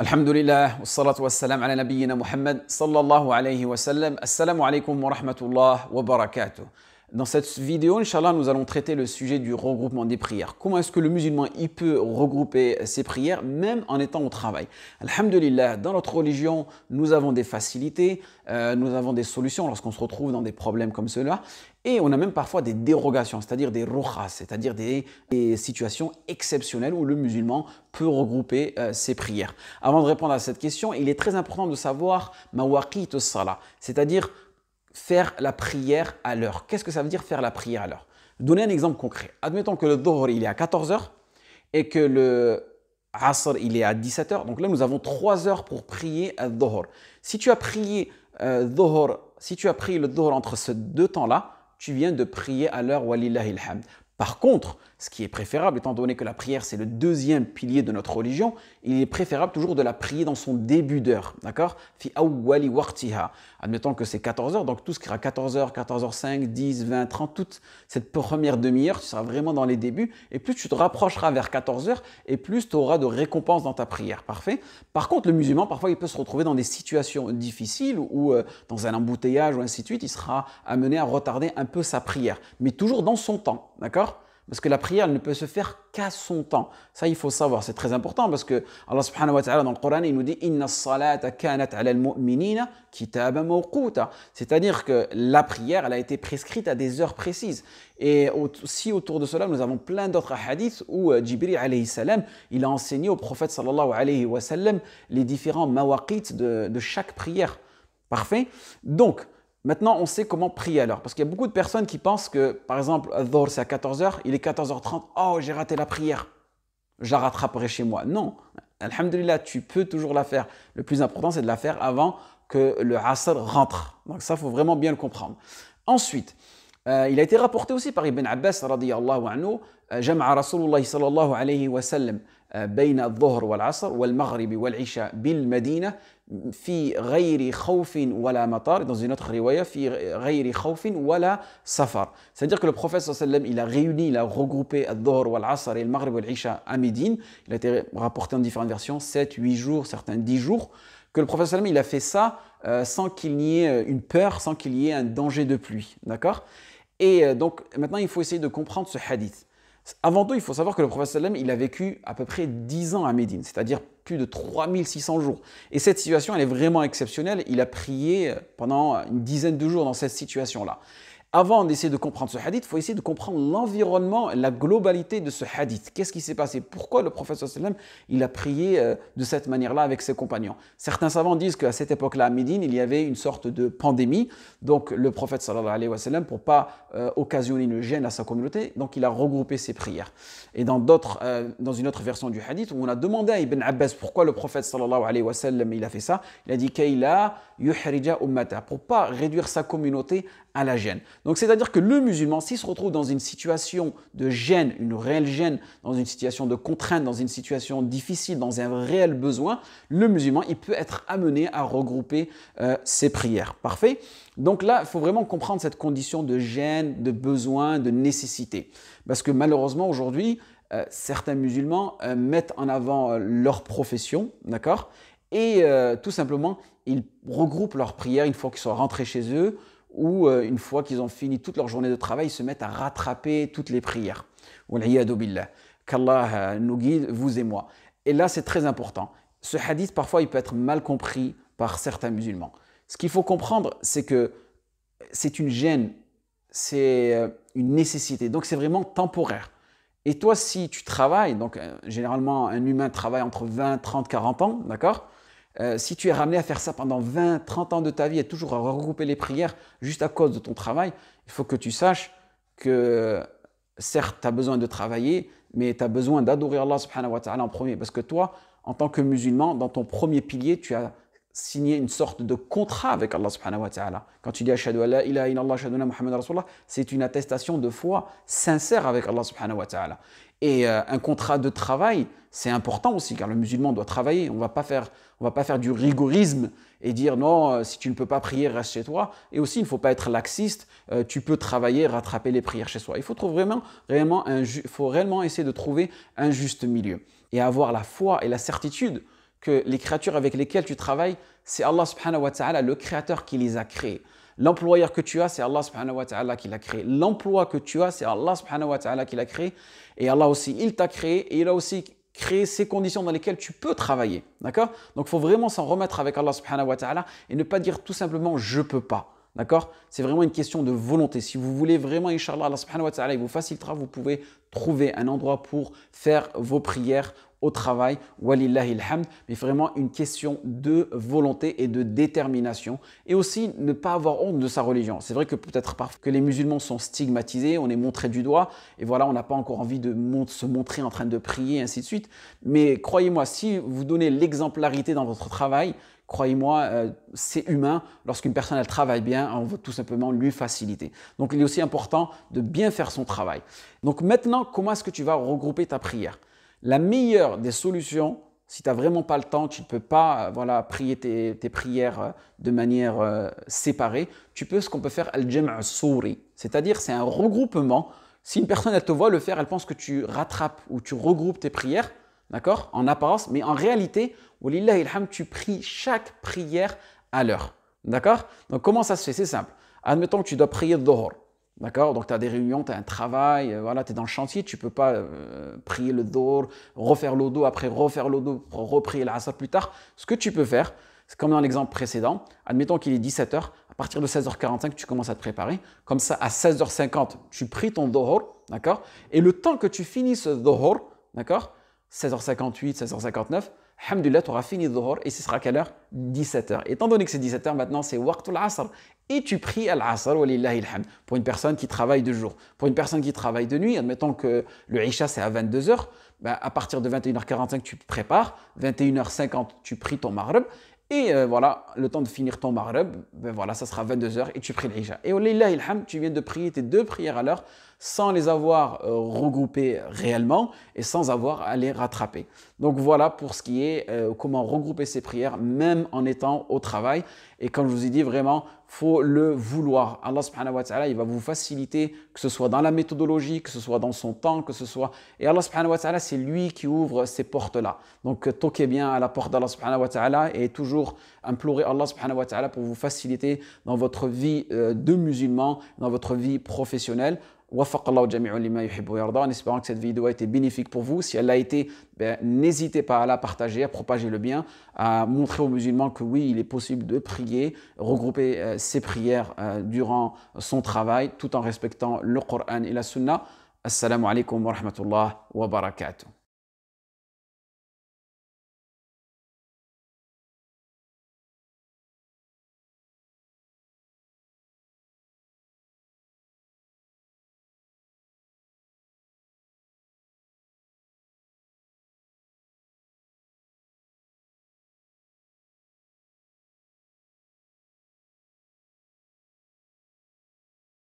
الحمد لله والصلاة والسلام على نبينا محمد صلى الله عليه وسلم السلام عليكم ورحمة الله وبركاته Dans cette vidéo, Inch'Allah, nous allons traiter le sujet du regroupement des prières. Comment est-ce que le musulman il peut regrouper ses prières, même en étant au travail Alhamdulillah, dans notre religion, nous avons des facilités, euh, nous avons des solutions lorsqu'on se retrouve dans des problèmes comme cela. Et on a même parfois des dérogations, c'est-à-dire des rukha, c'est-à-dire des, situations exceptionnelles où le musulman peut regrouper euh, ses prières. Avant de répondre à cette question, il est très important de savoir mawaqit salah, c'est-à-dire faire la prière à l'heure. Qu'est-ce que ça veut dire faire la prière à l'heure Donnez un exemple concret. Admettons que le Dhuhr, il est à 14h et que le Asr, il est à 17h. Donc là, nous avons 3 heures pour prier à Dhuhr. Si tu as prié euh, si tu as le Dhuhr entre ces deux temps-là, tu viens de prier à l'heure Walillahi ilham. Par contre, ce qui est préférable, étant donné que la prière c'est le deuxième pilier de notre religion, il est préférable toujours de la prier dans son début d'heure, d'accord Fi awwali Admettons que c'est 14 heures, donc tout ce qui sera 14 h 14 h 5, 10, 20, 30, toute cette première demi-heure, tu seras vraiment dans les débuts, et plus tu te rapprocheras vers 14 heures, et plus tu auras de récompenses dans ta prière, parfait Par contre, le musulman, parfois, il peut se retrouver dans des situations difficiles, ou euh, dans un embouteillage, ou ainsi de suite, il sera amené à retarder un peu sa prière, mais toujours dans son temps, d'accord parce que la prière ne peut se faire qu'à son temps. Ça, il faut savoir, c'est très important parce que Allah subhanahu wa ta'ala dans le Coran, il nous dit Inna salata kanat al cest C'est-à-dire que la prière, elle a été prescrite à des heures précises. Et aussi autour de cela, nous avons plein d'autres hadiths où euh, Jibril alayhi salam, il a enseigné au prophète sallallahu alayhi wa sallam les différents mawaqit de, de chaque prière. Parfait Donc, Maintenant, on sait comment prier alors. Parce qu'il y a beaucoup de personnes qui pensent que, par exemple, Dhor, c'est à 14h, il est 14h30, oh, j'ai raté la prière, je la rattraperai chez moi. Non, Alhamdulillah, tu peux toujours la faire. Le plus important, c'est de la faire avant que le Asr rentre. Donc ça, faut vraiment bien le comprendre. Ensuite, Il a été rapporté aussi par Ibn Abbas radiallahu anhu, جمع رسول الله صلى الله عليه وسلم بين الظهر والعصر والمغرب والعشاء بالمدينة في غير خوف ولا مطار dans une autre riwaya في غير خوف ولا سفر c'est-à-dire que le prophète صلى الله عليه وسلم il a réuni il a regroupé الظهر والعصر et le maghrib والعشاء à Médine il a été rapporté en différentes versions 7 8 jours certains 10 jours que le prophète صلى الله عليه وسلم il a fait ça Euh, sans qu'il n'y ait euh, une peur, sans qu'il y ait un danger de pluie. D'accord Et euh, donc maintenant, il faut essayer de comprendre ce hadith. Avant tout, il faut savoir que le prophète sallam, il a vécu à peu près 10 ans à Médine, c'est-à-dire plus de 3600 jours. Et cette situation, elle est vraiment exceptionnelle. Il a prié pendant une dizaine de jours dans cette situation-là avant d'essayer de comprendre ce hadith, il faut essayer de comprendre l'environnement, la globalité de ce hadith. Qu'est-ce qui s'est passé Pourquoi le prophète sallam, il a prié euh, de cette manière-là avec ses compagnons Certains savants disent qu'à cette époque-là, à Médine, il y avait une sorte de pandémie. Donc le prophète sallallahu alayhi wa sallam, pour pas euh, occasionner une gêne à sa communauté, donc il a regroupé ses prières. Et dans, d'autres, euh, dans une autre version du hadith, où on a demandé à Ibn Abbas pourquoi le prophète sallallahu alayhi wa sallam, il a fait ça, il a dit « a yuhrija ummata » pour pas réduire sa communauté à la gêne. Donc c'est-à-dire que le musulman, s'il se retrouve dans une situation de gêne, une réelle gêne, dans une situation de contrainte, dans une situation difficile, dans un réel besoin, le musulman, il peut être amené à regrouper euh, ses prières. Parfait Donc là, il faut vraiment comprendre cette condition de gêne, de besoin, de nécessité. Parce que malheureusement, aujourd'hui, euh, certains musulmans euh, mettent en avant leur profession, d'accord et tout simplement, ils regroupent leurs prières une fois qu'ils sont rentrés chez eux où, euh, une fois qu'ils ont fini toute leur journée de travail, ils se mettent à rattraper toutes les prières. billah. Qu'Allah euh, nous guide, vous et moi. Et là, c'est très important. Ce hadith, parfois, il peut être mal compris par certains musulmans. Ce qu'il faut comprendre, c'est que c'est une gêne, c'est euh, une nécessité. Donc, c'est vraiment temporaire. Et toi, si tu travailles, donc généralement, un humain travaille entre 20, 30, 40 ans, d'accord euh, si tu es ramené à faire ça pendant 20, 30 ans de ta vie et toujours à regrouper les prières juste à cause de ton travail, il faut que tu saches que certes, tu as besoin de travailler, mais tu as besoin d'adorer Allah subhanahu wa ta'ala en premier. Parce que toi, en tant que musulman, dans ton premier pilier, tu as signé une sorte de contrat avec Allah subhanahu wa ta'ala. Quand tu dis Ashadu Allah, ilaha illallah, Ashadu Muhammad Rasulullah, c'est une attestation de foi sincère avec Allah subhanahu wa ta'ala. Et euh, un contrat de travail, c'est important aussi, car le musulman doit travailler. On ne va pas faire, du rigorisme et dire non, euh, si tu ne peux pas prier, reste chez toi. Et aussi, il ne faut pas être laxiste. Euh, tu peux travailler, rattraper les prières chez soi. Il faut vraiment, réellement, faut réellement essayer de trouver un juste milieu et avoir la foi et la certitude que les créatures avec lesquelles tu travailles, c'est Allah subhanahu wa ta'ala, le créateur qui les a créées. L'employeur que tu as, c'est Allah subhanahu wa ta'ala qui l'a créé. L'emploi que tu as, c'est Allah subhanahu wa ta'ala qui l'a créé. Et Allah aussi, il t'a créé et il a aussi créé ces conditions dans lesquelles tu peux travailler. D'accord Donc, il faut vraiment s'en remettre avec Allah subhanahu wa ta'ala et ne pas dire tout simplement « je peux pas ». D'accord C'est vraiment une question de volonté. Si vous voulez vraiment, Inch'Allah, Allah subhanahu wa ta'ala, il vous facilitera, vous pouvez trouver un endroit pour faire vos prières au travail, hamd, mais vraiment une question de volonté et de détermination. Et aussi ne pas avoir honte de sa religion. C'est vrai que peut-être parce que les musulmans sont stigmatisés, on est montré du doigt, et voilà, on n'a pas encore envie de se montrer en train de prier, et ainsi de suite. Mais croyez-moi, si vous donnez l'exemplarité dans votre travail, croyez-moi, euh, c'est humain. Lorsqu'une personne elle travaille bien, on veut tout simplement lui faciliter. Donc il est aussi important de bien faire son travail. Donc maintenant, comment est-ce que tu vas regrouper ta prière la meilleure des solutions, si tu n'as vraiment pas le temps, tu ne peux pas euh, voilà, prier tes, prières euh, de manière euh, séparée, tu peux ce qu'on peut faire c'est-à-dire c'est un regroupement. Si une personne elle te voit le faire, elle pense que tu rattrapes ou tu regroupes tes prières, d'accord, en apparence, mais en réalité, ilham, tu pries chaque prière à l'heure, d'accord Donc comment ça se fait C'est simple. Admettons que tu dois prier dehors D'accord Donc tu as des réunions, tu as un travail, euh, tu es dans le chantier, tu ne peux pas euh, prier le dos, refaire le l'odo, après refaire le l'odo, reprier l'asr plus tard. Ce que tu peux faire, c'est comme dans l'exemple précédent, admettons qu'il est 17h, à partir de 16h45, tu commences à te préparer. Comme ça, à 16h50, tu pries ton dohr, d'accord Et le temps que tu finis ce dohr, 16h58, 16h59, Alhamdulillah, tu auras fini Dhuhr et ce sera quelle heure 17h. Étant donné que c'est 17h, maintenant c'est Waqtul Asr. Et tu pries Al-Asr, lillahil Pour une personne qui travaille de jour. Pour une personne qui travaille de nuit, admettons que le Isha c'est à 22h, bah, à partir de 21h45, tu te prépares. 21h50, tu pries ton Maghrib. Et euh, voilà, le temps de finir ton Maghrib, ben voilà, ça sera 22h et tu pries l'Isha. Et lillahil tu viens de prier tes deux prières à l'heure sans les avoir euh, regroupées réellement et sans avoir à les rattraper. Donc voilà pour ce qui est euh, comment regrouper ses prières, même en étant au travail. Et comme je vous ai dit, vraiment, faut le vouloir. Allah wa ta'ala, il va vous faciliter, que ce soit dans la méthodologie, que ce soit dans son temps, que ce soit... Et Allah subhanahu wa ta'ala, c'est lui qui ouvre ces portes-là. Donc euh, toquez bien à la porte d'Allah subhanahu wa ta'ala et toujours implorez Allah subhanahu wa ta'ala pour vous faciliter dans votre vie euh, de musulman, dans votre vie professionnelle en espérant que cette vidéo a été bénéfique pour vous. Si elle l'a été, ben, n'hésitez pas à la partager, à propager le bien, à montrer aux musulmans que oui, il est possible de prier, regrouper euh, ses prières euh, durant son travail tout en respectant le Coran et la Sunna. Assalamu alaikum wa rahmatullah wa barakatuh.